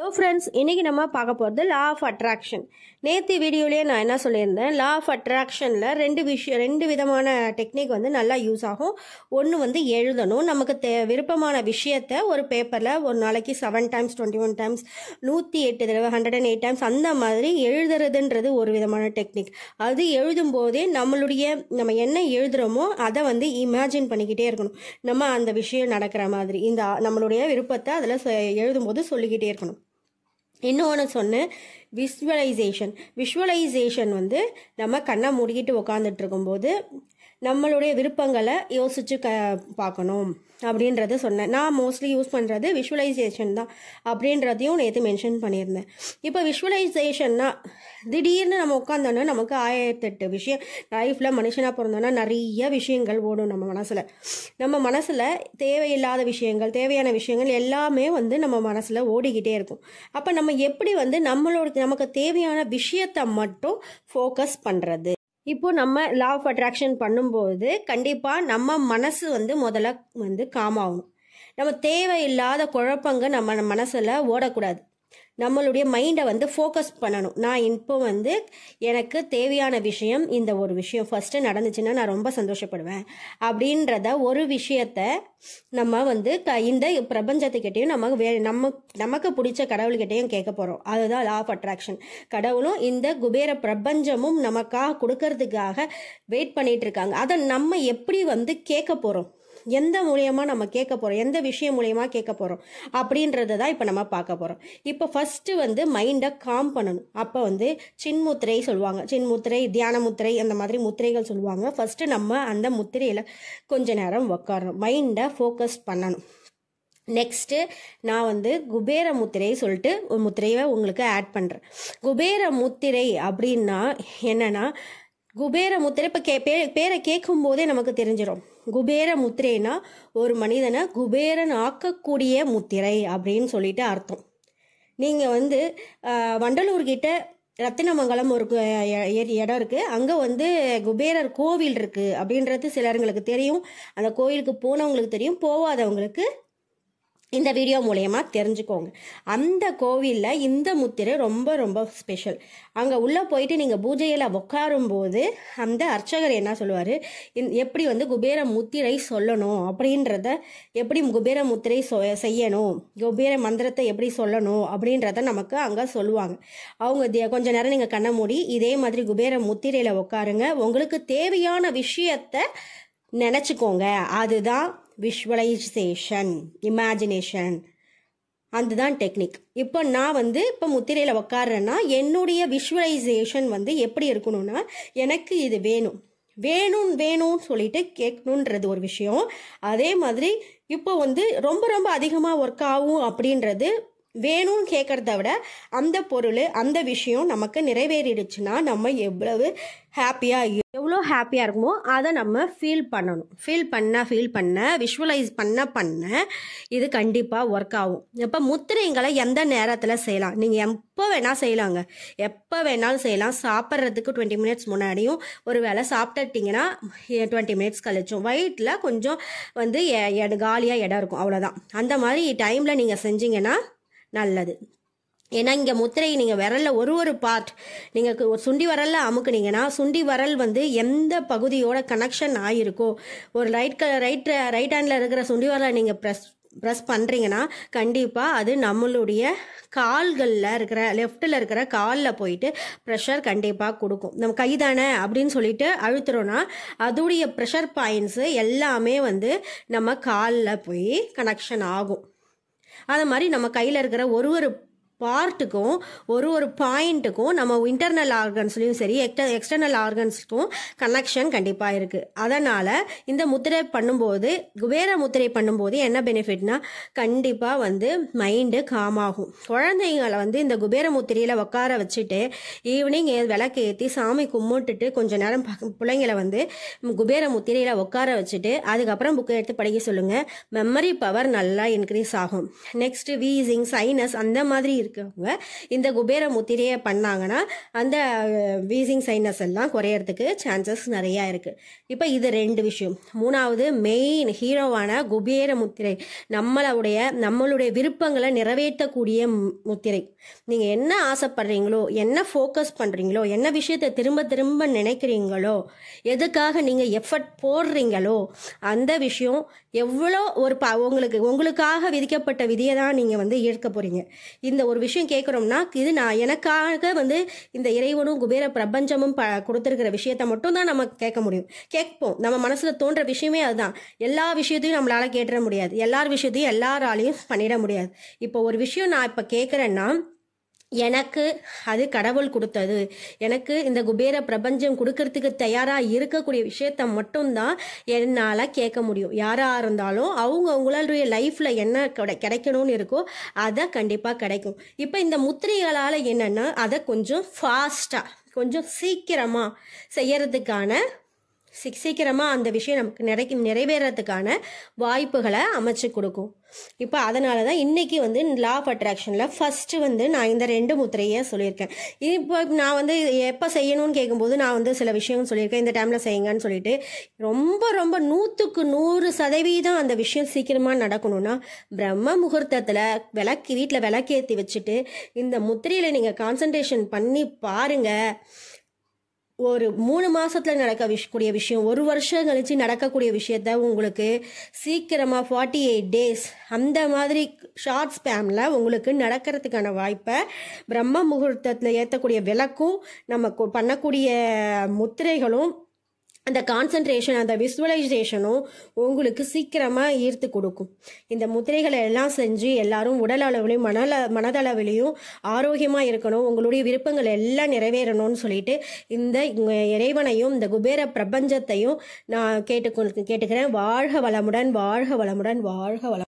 hello friends இன்றைக்கி நம்ம பார்க்க போகிறது லா ஆஃப் அட்ராக்ஷன் நேற்று வீடியோலேயே நான் என்ன சொல்லியிருந்தேன் லா ஆஃப் அட்ராக்ஷனில் ரெண்டு விஷயம் ரெண்டு விதமான டெக்னிக் வந்து நல்லா யூஸ் ஆகும் ஒன்று வந்து எழுதணும் நமக்கு தே விருப்பமான விஷயத்த ஒரு பேப்பரில் ஒரு நாளைக்கு seven times twenty one times நூற்றி எட்டு தடவை ஹண்ட்ரட் அண்ட் எயிட் டைம்ஸ் அந்த மாதிரி எழுதுறதுன்றது ஒரு விதமான டெக்னிக் அது எழுதும் போதே நம்மளுடைய நம்ம என்ன எழுதுகிறோமோ அதை வந்து இமேஜின் பண்ணிக்கிட்டே இருக்கணும் நம்ம அந்த விஷயம் நடக்கிற மாதிரி இந்த நம்மளுடைய விருப்பத்தை அதில் எழுதும்போது சொல்லிக்கிட்டே இருக்கணும் இன்னொன்று சொன்னேன் விஸ்வலைசேஷன் விஷுவலைசேஷன் வந்து நம்ம கண்ணை மூடிக்கிட்டு உக்காந்துட்டு இருக்கும்போது நம்மளுடைய விருப்பங்களை யோசித்து க பார்க்கணும் அப்படின்றத சொன்னேன் நான் மோஸ்ட்லி யூஸ் பண்ணுறது விஷுவலைசேஷன் தான் அப்படின்றதையும் நேற்று மென்ஷன் பண்ணியிருந்தேன் இப்போ விஷுவலைசேஷன்னா திடீர்னு நம்ம உட்காந்தோன்னா நமக்கு ஆயிரத்தெட்டு விஷயம் லைஃப்பில் மனுஷனாக பிறந்தோன்னா நிறைய விஷயங்கள் ஓடும் நம்ம மனசில் நம்ம மனசில் தேவையில்லாத விஷயங்கள் தேவையான விஷயங்கள் எல்லாமே வந்து நம்ம மனசில் ஓடிக்கிட்டே இருக்கும் அப்போ நம்ம எப்படி வந்து நம்மளோட நமக்கு தேவையான விஷயத்தை மட்டும் ஃபோக்கஸ் பண்ணுறது இப்போ நம்ம லா ஆஃப் அட்ராக்ஷன் பண்ணும்போது கண்டிப்பாக நம்ம மனசு வந்து முதல்ல வந்து காமாகணும் நம்ம தேவையில்லாத குழப்பங்க நம்ம மனசில் ஓடக்கூடாது நம்மளுடைய மைண்டை வந்து ஃபோக்கஸ் பண்ணணும் நான் இப்போ வந்து எனக்கு தேவையான விஷயம் இந்த ஒரு விஷயம் ஃபஸ்ட்டு நடந்துச்சுன்னா நான் ரொம்ப சந்தோஷப்படுவேன் அப்படின்றத ஒரு விஷயத்த நம்ம வந்து க இந்த பிரபஞ்சத்துக்கிட்டையும் நம்ம வே நம்ம நமக்கு பிடிச்ச கடவுள்கிட்டையும் கேட்க போகிறோம் அதுதான் லா ஆஃப் அட்ராக்ஷன் கடவுளும் இந்த குபேர பிரபஞ்சமும் நமக்காக கொடுக்கறதுக்காக வெயிட் பண்ணிகிட்டு இருக்காங்க அதை நம்ம எப்படி வந்து கேட்க போகிறோம் எந்த மூலியமாக நம்ம கேட்க போகிறோம் எந்த விஷயம் மூலியமாக கேட்க போகிறோம் அப்படின்றத தான் இப்போ நம்ம பார்க்க போகிறோம் இப்போ ஃபஸ்ட்டு வந்து மைண்டை காம் பண்ணணும் அப்போ வந்து சின்முத்திரை சொல்லுவாங்க சின்முத்திரை தியான முத்திரை அந்த மாதிரி முத்திரைகள் சொல்லுவாங்க ஃபஸ்ட்டு நம்ம அந்த முத்திரையில் கொஞ்ச நேரம் உக்காரணும் மைண்டை ஃபோக்கஸ் பண்ணணும் நெக்ஸ்ட்டு நான் வந்து குபேர முத்திரை சொல்லிட்டு ஒரு முத்திரையை உங்களுக்கு ஆட் பண்ணுறேன் குபேர முத்திரை அப்படின்னா என்னென்னா குபேர முத்திரை இப்போ கே பேரை கேட்கும் போதே நமக்கு தெரிஞ்சிடும் குபேர முத்திரைனா ஒரு மனிதனை குபேரன் ஆக்கக்கூடிய முத்திரை அப்படின்னு சொல்லிட்டு அர்த்தம் நீங்கள் வந்து வண்டலூர்கிட்ட ரத்தினமங்கலம் ஒரு இடம் இருக்குது அங்கே வந்து குபேரர் கோவில் இருக்குது அப்படின்றது சிலருங்களுக்கு தெரியும் அந்த கோயிலுக்கு போனவங்களுக்கு தெரியும் போகாதவங்களுக்கு இந்த வீடியோ மூலயமா தெரிஞ்சுக்கோங்க அந்த கோவிலில் இந்த முத்திரை ரொம்ப ரொம்ப ஸ்பெஷல் அங்கே உள்ளே போயிட்டு நீங்கள் பூஜையில் உட்காரும்போது அந்த அர்ச்சகர் என்ன சொல்லுவார் எப்படி வந்து குபேர முத்திரை சொல்லணும் அப்படின்றத எப்படி குபேர முத்திரை செய்யணும் குபேர மந்திரத்தை எப்படி சொல்லணும் அப்படின்றத நமக்கு அங்கே சொல்லுவாங்க அவங்க கொஞ்சம் நேரம் நீங்கள் கண்ண மூடி இதே மாதிரி குபேர முத்திரையில் உட்காருங்க உங்களுக்கு தேவையான விஷயத்தை நினச்சிக்கோங்க அதுதான் விஷுவலைசேஷன் இமேஜினேஷன் அதுதான் டெக்னிக் இப்போ நான் வந்து இப்போ முத்திரையில் உக்காடுறேன்னா என்னுடைய விஷுவலைசேஷன் வந்து எப்படி இருக்கணும்னா எனக்கு இது வேணும் வேணும் வேணும்னு சொல்லிட்டு கேட்கணுன்றது ஒரு விஷயம் அதே மாதிரி இப்போ வந்து ரொம்ப ரொம்ப அதிகமாக ஒர்க் ஆகும் அப்படின்றது வேணும்னு கேட்குறத விட அந்த பொருள் அந்த விஷயம் நமக்கு நிறைவேறிடுச்சுன்னா நம்ம எவ்வளவு ஹாப்பியாக எவ்வளோ ஹாப்பியாக இருக்குமோ அதை நம்ம ஃபீல் பண்ணணும் ஃபீல் பண்ண ஃபீல் பண்ண விஷுவலைஸ் பண்ண பண்ண இது கண்டிப்பாக ஒர்க் ஆகும் இப்போ முத்திரைங்களை எந்த நேரத்தில் செய்யலாம் நீங்கள் எப்போ வேணால் செய்யலாங்க எப்போ வேணாலும் செய்யலாம் சாப்பிட்றதுக்கு டுவெண்ட்டி மினிட்ஸ் முன்னாடியும் ஒரு வேளை சாப்பிட்டுட்டிங்கன்னா டுவெண்ட்டி மினிட்ஸ் கழிச்சும் வயிற்றில் கொஞ்சம் வந்து காலியாக இடம் இருக்கும் அவ்வளோதான் அந்த மாதிரி டைமில் நீங்கள் செஞ்சீங்கன்னா நல்லது ஏன்னா இங்கே முத்திரையை நீங்கள் விரலில் ஒரு ஒரு பார்ட் நீங்கள் ஒரு சுண்டி விரலில் அமுக்குனீங்கன்னா சுண்டி வரல் வந்து எந்த பகுதியோட கனெக்ஷன் ஆகிருக்கோ ஒரு ரைட் க ரைட் ரைட் ஹேண்டில் இருக்கிற சுண்டி வரல நீங்கள் ப்ரெஸ் ப்ரெஸ் பண்ணுறீங்கன்னா கண்டிப்பாக அது நம்மளுடைய கால்களில் இருக்கிற லெஃப்ட்டில் இருக்கிற காலில் போயிட்டு ப்ரெஷர் கண்டிப்பாக கொடுக்கும் நம்ம கைதானே அப்படின்னு சொல்லிட்டு அழுத்துறோன்னா அதோடைய ப்ரெஷர் பாயிண்ட்ஸு எல்லாமே வந்து நம்ம காலில் போய் கனெக்ஷன் ஆகும் அதை மாதிரி நம்ம கையில் இருக்கிற ஒரு ஒரு பார்ட்டுக்கும் ஒரு ஒரு பாயிண்ட்டுக்கும் நம்ம இன்டர்னல் ஆர்கன்ஸ்லையும் சரி எக்ஸ்ட எக்ஸ்டர்னல் ஆர்கன்ஸ்க்கும் கனெக்ஷன் கண்டிப்பாக இருக்குது அதனால் இந்த முத்திரை பண்ணும்போது வேறு முத்திரை பண்ணும்போது என்ன பெனிஃபிட்னா கண்டிப்பாக வந்து மைண்டு காம் ஆகும் குழந்தைங்களை வந்து இந்த குபேர முத்திரையில் உட்கார வச்சுட்டு ஈவினிங் விளக்கு ஏற்றி சாமி கும்பிட்டுட்டு கொஞ்சம் நேரம் பிள்ளைங்களை வந்து குபேர முத்திரையில் உட்கார வச்சுட்டு அதுக்கப்புறம் புக்கை எடுத்து படிக்க சொல்லுங்கள் மெமரி பவர் நல்லா இன்க்ரீஸ் ஆகும் நெக்ஸ்ட்டு வீசிங் சைனஸ் அந்த மாதிரி இருக்கவங்க இந்த குபேர முத்திரையை பண்ணாங்கன்னா அந்த வீசிங் சைனஸ் எல்லாம் குறையறதுக்கு சான்சஸ் நிறையா இருக்குது இப்போ இது ரெண்டு விஷயம் மூணாவது மெயின் ஹீரோவான குபேர முத்திரை நம்மளுடைய நம்மளுடைய விருப்பங்களை நிறைவேற்றக்கூடிய முத்திரை நீங்கள் என்ன ஆசைப்படுறீங்களோ என்ன ஃபோக்கஸ் பண்ணுறீங்களோ என்ன விஷயத்தை திரும்ப திரும்ப நினைக்கிறீங்களோ எதுக்காக நீங்கள் எஃபர்ட் போடுறீங்களோ அந்த விஷயம் எவ்வளோ ஒரு ப உங்களுக்கு உங்களுக்காக விதிக்கப்பட்ட விதியை தான் நீங்கள் வந்து ஏற்க போகிறீங்க இந்த ஒரு விஷயம் கேட்குறோம்னா இது நான் எனக்காக வந்து இந்த இறைவனும் குபேர பிரபஞ்சமும் ப கொடுத்துருக்கிற விஷயத்த மட்டும் தான் நம்ம கேட்க முடியும் கேட்போம் நம்ம மனசில் தோன்ற விஷயமே அதுதான் எல்லா விஷயத்தையும் நம்மளால் கேட்டுட முடியாது எல்லார் விஷயத்தையும் எல்லாராலையும் பண்ணிட முடியாது இப்போ ஒரு விஷயம் நான் இப்போ கேட்குறேன்னா எனக்கு அது கடவுள் கொடுத்தது எனக்கு இந்த குபேர பிரபஞ்சம் கொடுக்கறதுக்கு தயாராக இருக்கக்கூடிய விஷயத்த மட்டும்தான் என்னால் கேட்க முடியும் யாராக இருந்தாலும் அவங்க அவங்களுடைய லைஃப்பில் என்ன கிடைக்கணும்னு இருக்கோ அதை கண்டிப்பாக கிடைக்கும் இப்போ இந்த முத்திரைகளால் என்னென்னா அதை கொஞ்சம் ஃபாஸ்ட்டாக கொஞ்சம் சீக்கிரமாக செய்யறதுக்கான சீக்கிரமாக அந்த விஷயம் நமக்கு நிறை நிறைவேறத்துக்கான வாய்ப்புகளை அமைச்சு கொடுக்கும் இப்போ அதனால தான் இன்றைக்கி வந்து லா ஆஃப் அட்ராக்ஷனில் ஃபஸ்ட்டு வந்து நான் இந்த ரெண்டு முத்திரையை சொல்லியிருக்கேன் இப்போ நான் வந்து எப்போ செய்யணும்னு கேட்கும்போது நான் வந்து சில விஷயம் சொல்லியிருக்கேன் இந்த டைமில் செய்யுங்கன்னு சொல்லிட்டு ரொம்ப ரொம்ப நூற்றுக்கு நூறு சதவீதம் அந்த விஷயம் சீக்கிரமாக நடக்கணும்னா பிரம்ம முகூர்த்தத்தில் விளக்கு வீட்டில் விளக்கேற்றி வச்சுட்டு இந்த முத்திரையில் நீங்கள் கான்சன்ட்ரேஷன் பண்ணி பாருங்கள் ஒரு மூணு மாதத்தில் நடக்கக்கூடிய விஷயம் ஒரு வருஷம் கழித்து நடக்கக்கூடிய விஷயத்த உங்களுக்கு சீக்கிரமாக ஃபார்ட்டி எயிட் டேஸ் அந்த மாதிரி ஷார்ட் ஸ்பேமில் உங்களுக்கு நடக்கிறதுக்கான வாய்ப்பை பிரம்ம முகூர்த்தத்தில் ஏற்றக்கூடிய விளக்கும் நம்ம பண்ணக்கூடிய முத்திரைகளும் அந்த கான்சன்ட்ரேஷன் அந்த விசுவலைசேஷனும் உங்களுக்கு சீக்கிரமாக ஈர்த்து கொடுக்கும் இந்த முத்திரைகளை எல்லாம் செஞ்சு எல்லாரும் உடல் அளவுலையும் மனல மனதளவிலையும் ஆரோக்கியமாக இருக்கணும் உங்களுடைய விருப்பங்கள் எல்லாம் நிறைவேறணும்னு சொல்லிட்டு இந்த இறைவனையும் இந்த குபேர பிரபஞ்சத்தையும் நான் கேட்டுக்கொண்டு கேட்டுக்கிறேன் வாழ்க வளமுடன் வாழ்க வளமுடன் வாழ்க வளம்